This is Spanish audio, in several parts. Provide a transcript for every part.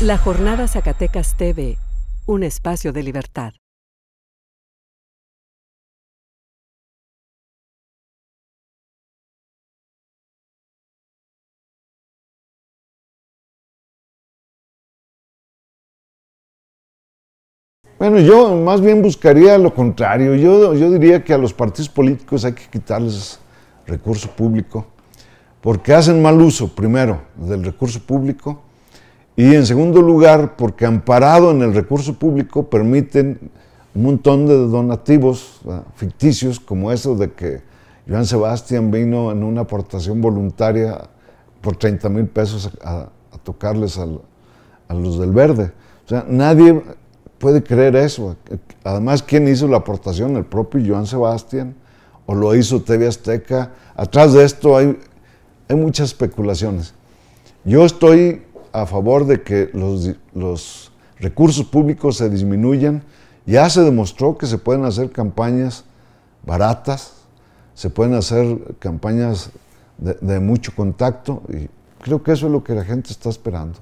La Jornada Zacatecas TV, un espacio de libertad. Bueno, yo más bien buscaría lo contrario. Yo, diría que a los partidos políticos hay que quitarles recurso público, porque hacen mal uso, primero, del recurso público y en segundo lugar, porque amparado en el recurso público permiten un montón de donativos ah, ficticios, como eso de que Joan Sebastián vino en una aportación voluntaria por 30 mil pesos a, tocarles a los del verde. O sea, nadie puede creer eso. Además, ¿quién hizo la aportación? El propio Joan Sebastián o lo hizo TV Azteca. Atrás de esto hay, hay muchas especulaciones. Yo estoy a favor de que los, recursos públicos se disminuyan. Ya se demostró que se pueden hacer campañas baratas, se pueden hacer campañas de, de, mucho contacto y creo que eso es lo que la gente está esperando.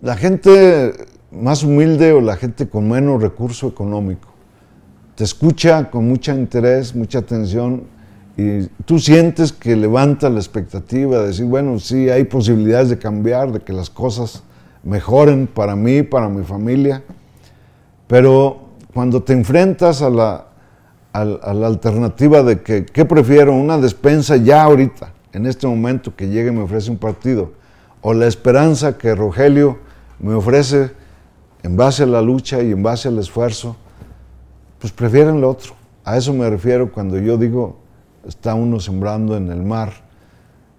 La gente más humilde o la gente con menos recurso económico te escucha con mucho interés, mucha atención y tú sientes que levanta la expectativa de decir, bueno, sí, hay posibilidades de cambiar, de que las cosas mejoren para mí, para mi familia, pero cuando te enfrentas a la, a, la alternativa de que, ¿qué prefiero? Una despensa ya ahorita, en este momento que llegue y me ofrece un partido, o la esperanza que Rogelio me ofrece en base a la lucha y en base al esfuerzo, pues prefieren lo otro. A eso me refiero cuando yo digo está uno sembrando en el mar.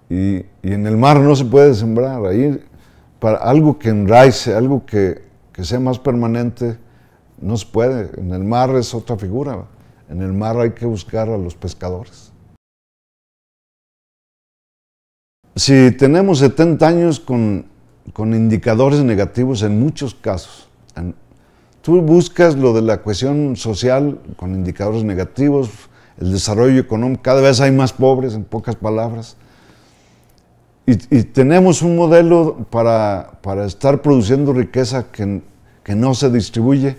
Y, en el mar no se puede sembrar. Ahí, para algo que enraice, algo que, sea más permanente, no se puede. En el mar es otra figura. En el mar hay que buscar a los pescadores. Si tenemos 70 años con, indicadores negativos en muchos casos, tú buscas lo de la cohesión social con indicadores negativos, el desarrollo económico, cada vez hay más pobres, en pocas palabras. Y, tenemos un modelo para, estar produciendo riqueza que, que no se distribuye.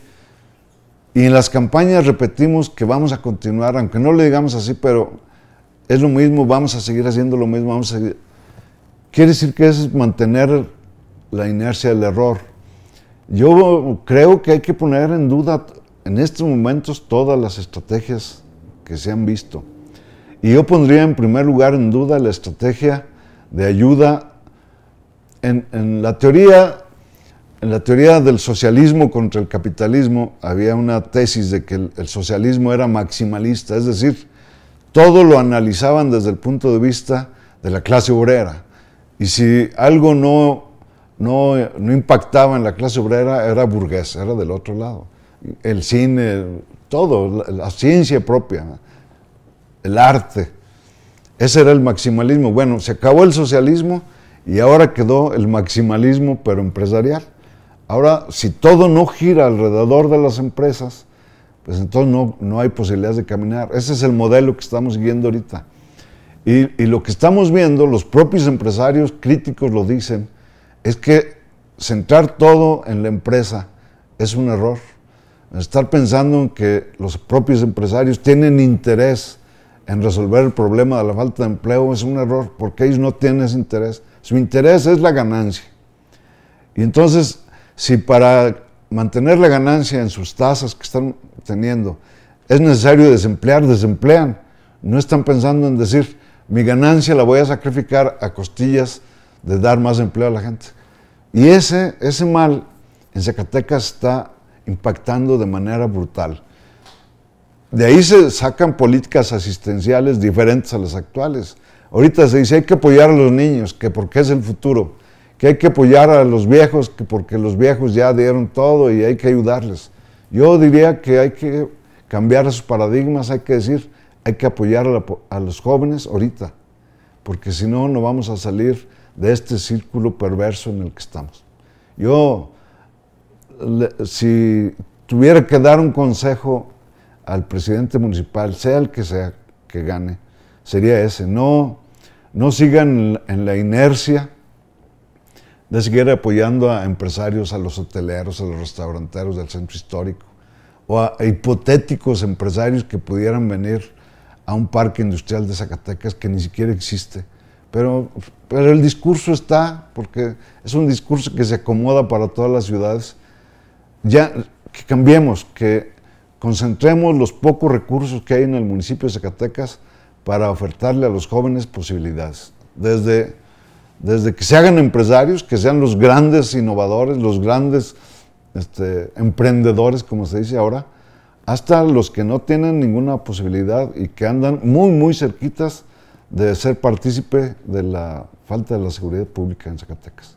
Y en las campañas repetimos que vamos a continuar, aunque no le digamos así, pero es lo mismo, vamos a seguir haciendo lo mismo, vamos a seguir. Quiere decir que es mantener la inercia del error. Yo creo que hay que poner en duda en estos momentos todas las estrategias que se han visto. Y yo pondría en primer lugar en duda la estrategia de ayuda en, la teoría, en la teoría del socialismo contra el capitalismo había una tesis de que el, socialismo era maximalista, es decir, todo lo analizaban desde el punto de vista de la clase obrera. Y si algo no, no, no impactaba en la clase obrera, era burgués, era del otro lado. El cine, todo, la, ciencia propia, el arte. Ese era el maximalismo. Bueno, se acabó el socialismo y ahora quedó el maximalismo, pero empresarial. Ahora, si todo no gira alrededor de las empresas, pues entonces no, no hay posibilidades de caminar. Ese es el modelo que estamos siguiendo ahorita. Y, y, lo que estamos viendo, los propios empresarios críticos lo dicen, es que centrar todo en la empresa es un error estar pensando en que los propios empresarios tienen interés en resolver el problema de la falta de empleo es un error, porque ellos no tienen ese interés. Su interés es la ganancia. Y entonces, si para mantener la ganancia en sus tasas que están teniendo es necesario desemplear, desemplean. No están pensando en decir, mi ganancia la voy a sacrificar a costillas de dar más empleo a la gente. Y ese, ese mal en Zacatecas está impactando de manera brutal. De ahí se sacan políticas asistenciales diferentes a las actuales. Ahorita se dice hay que apoyar a los niños, que porque es el futuro, que hay que apoyar a los viejos, que porque los viejos ya dieron todo y hay que ayudarles. Yo diría que hay que cambiar sus paradigmas, hay que decir, hay que apoyar a, a los jóvenes ahorita, porque si no, no vamos a salir de este círculo perverso en el que estamos. Yo si tuviera que dar un consejo al presidente municipal, sea el que sea que gane, sería ese. No, no sigan en la inercia de seguir apoyando a empresarios, a los hoteleros, a los restauranteros del centro histórico, o a hipotéticos empresarios que pudieran venir a un parque industrial de Zacatecas que ni siquiera existe. Pero, pero el discurso está, porque es un discurso que se acomoda para todas las ciudades ya que cambiemos, que concentremos los pocos recursos que hay en el municipio de Zacatecas para ofertarle a los jóvenes posibilidades. Desde, desde que se hagan empresarios, que sean los grandes innovadores, los grandes este, emprendedores, como se dice ahora, hasta los que no tienen ninguna posibilidad y que andan muy, muy cerquitas de ser partícipe de la falta de la seguridad pública en Zacatecas.